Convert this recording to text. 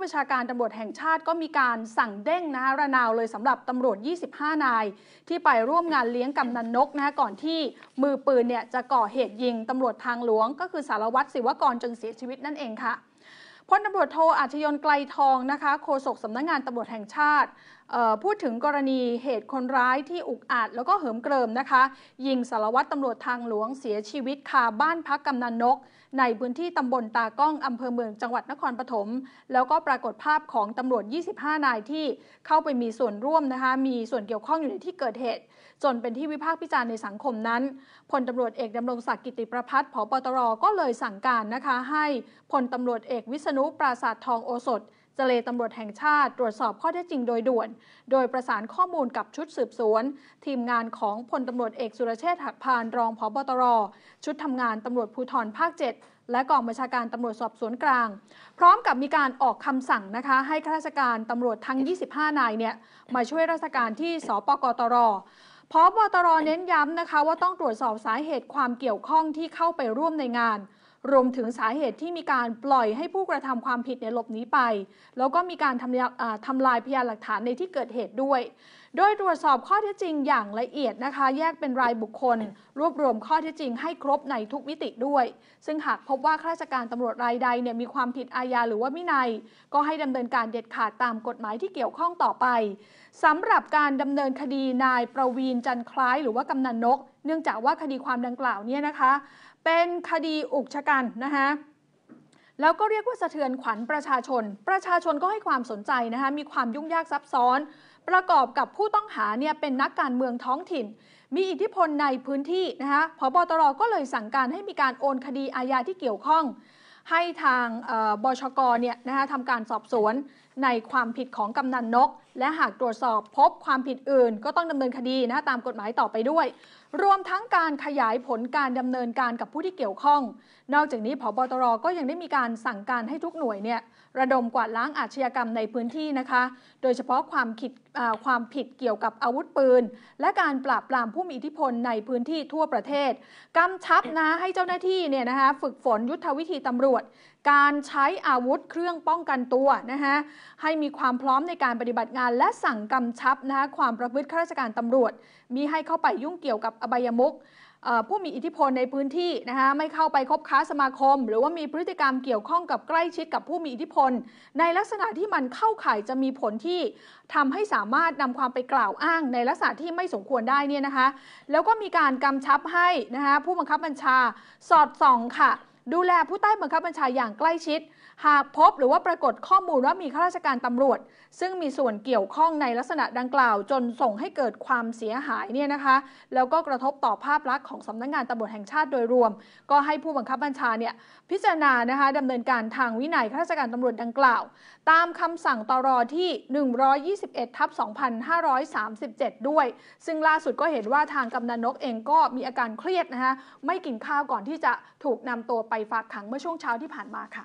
้ประชาการตำรวจแห่งชาติก็มีการสั่งเด้งนะคะระนาวเลยสำหรับตำรวจ 25 นาย ที่ไปร่วมงานเลี้ยงกำนันนกนะคะก่อนที่มือปืนเนี่ยจะก่อเหตุยิง ตำรวจทางหลวงก็คือสารวัตรศิวกรจนเสียชีวิตนั่นเองค่ะพลตำรวจโทอาชยนไกลทองนะคะโฆษกสำนักงงานตำรวจแห่งชาติพูดถึงกรณีเหตุคนร้ายที่อุกอาจแล้วก็เหิมเกริมนะคะยิงสารวัตรตำรวจทางหลวงเสียชีวิตคาบ้านพักกำนันนก ในพื้นที่ตำบลตากล้องอำเภอเมืองจังหวัดนครปฐมแล้วก็ปรากฏภาพของตำรวจ 25 นายที่เข้าไปมีส่วนร่วมนะคะ มีส่วนเกี่ยวข้องอยู่ในที่เกิดเหตุ จนเป็นที่วิพากษ์วิจารณ์ในสังคมนั้นพลตำรวจเอกดำรงศักดิ์กิติประพัฒน์ผบตรก็เลยสั่งการนะคะ ให้พลตำรวจเอกวิษณุปราศาสตร์ทองโอสถเจเลตำรวจแห่งชาติตรวจสอบข้อเท็จจริงโดยด่วน โดยประสานข้อมูลกับชุดสืบสวน ทีมงานของพลตำรวจเอกสุรเชษฐ์หักพานรองพบตร ชุดทำงานตำรวจภูธรภาค 7 และกองบัญชาการตำรวจสอบสวนกลาง พร้อมกับมีการออกคำสั่งนะคะ ให้ข้าราชการตำรวจทั้ง 25 นายเนี่ยมาช่วยราชการที่สปกตรพบตรเน้นย้ำนะคะว่าต้องตรวจสอบสาเหตุความเกี่ยวข้องที่เข้าไปร่วมในงานรวมถึงสาเหตุที่มีการปล่อยให้ผู้กระทำความผิดในหลบหนีไป แล้วก็มีการทำทำลายพยานหลักฐานในที่เกิดเหตุด้วย โดยตรวจสอบข้อเท็จจริงอย่างละเอียดนะคะ แยกเป็นรายบุคคล รวบรวมข้อเท็จจริงให้ครบในทุกมิติด้วย ซึ่งหากพบว่าข้าราชการตำรวจรายใดเนี่ยมีความผิดอาญาหรือว่ามินัย ก็ให้ดำเนินการเด็ดขาดตามกฎหมายที่เกี่ยวข้องต่อไป สำหรับการดำเนินคดีนาย ประวีนจันคล้ายหรือว่ากำนันนกเนื่องจากว่าคดีความดังกล่าวเนี่ยนะคะ เป็นคดีอุกชะกันนะคะแล้วก็เรียกว่าสะเทือนขวัญประชาชน ประชาชนก็ให้ความสนใจนะคะมีความยุ่งยากซับซ้อน ประกอบกับผู้ต้องหาเนี่ยเป็นนักการเมืองท้องถิ่น มีอิทธิพลในพื้นที่นะคะพบตรก็เลยสั่งการให้มีการโอนคดีอาญาที่เกี่ยวข้อง ให้ทางบชกเนี่ยนะคะทำการสอบสวนในความผิดของกำนันนกและหากตรวจสอบพบความผิดอื่นก็ต้องดำเนินคดีนะตามกฎหมายต่อไปด้วย รวมทั้งการขยายผลการดำเนินการกับผู้ที่เกี่ยวข้อง นอกจากนี้ผบตรก็ยังได้มีการสั่งการให้ทุกหน่วยเนี่ยระดมกวาดล้างอาชญากรรมในพื้นที่นะคะโดยเฉพาะความผิดความผิดเกี่ยวกับอาวุธปืน และการปราบปรามผู้มีอิทธิพลในพื้นที่ทั่วประเทศกำชับนะให้เจ้าหน้าที่เนี่ยนะคะฝึกฝนยุทธวิธีตำรวจ การใช้อาวุธเครื่องป้องกันตัวนะคะให้มีความพร้อมในการปฏิบัติงานานและสั่งกำชับนะคะความประพฤติข้าราชการตำรวจ มีให้เข้าไปยุ่งเกี่ยวกับอบายมุกผู้มีอิทธิพลในพื้นที่นะคะไม่เข้าไปคบค้าสมาคม หรือว่ามีพฤติกรรมเกี่ยวข้องกับใกล้ชิดกับผู้มีอิทธิพลในลักษณะที่มันเข้าข่ายจะมีผลที่ทำให้สามารถนำความไปกล่าวอ้าง ในลักษณะที่ไม่สมควรได้เนี่ยนะคะ แล้วก็มีการกำชับให้นะคะผู้บังคับบัญชาสอดส่องค่ะดูแลผู้ใต้บังคับบัญชาอย่างใกล้ชิด หากพบหรือว่าปรากฏข้อมูลว่ามีข้าราชการตำรวจ ซึ่งมีส่วนเกี่ยวข้องในลักษณะดังกล่าว จนส่งให้เกิดความเสียหายเนี่ยนะคะ แล้วก็กระทบต่อภาพลักษณ์ของสำนักงงานตำรวจแห่งชาติโดยรวม ก็ให้ผู้บังคับบัญชาเนี่ยพิจารณานะคะดำเนินการทางวินัยข้าราชการตำรวจดังกล่าว ตามคำสั่งตรอที่ 121ทับ2537 ด้วย ซึ่งล่าสุดก็เห็นว่าทางกำนันนกเองก็มีอาการเครียดนะคะไม่กินข้าวก่อนที่จะถูกนำตัวไปฝากขังเมื่อช่วงเช้าที่ผ่านมาค่ะ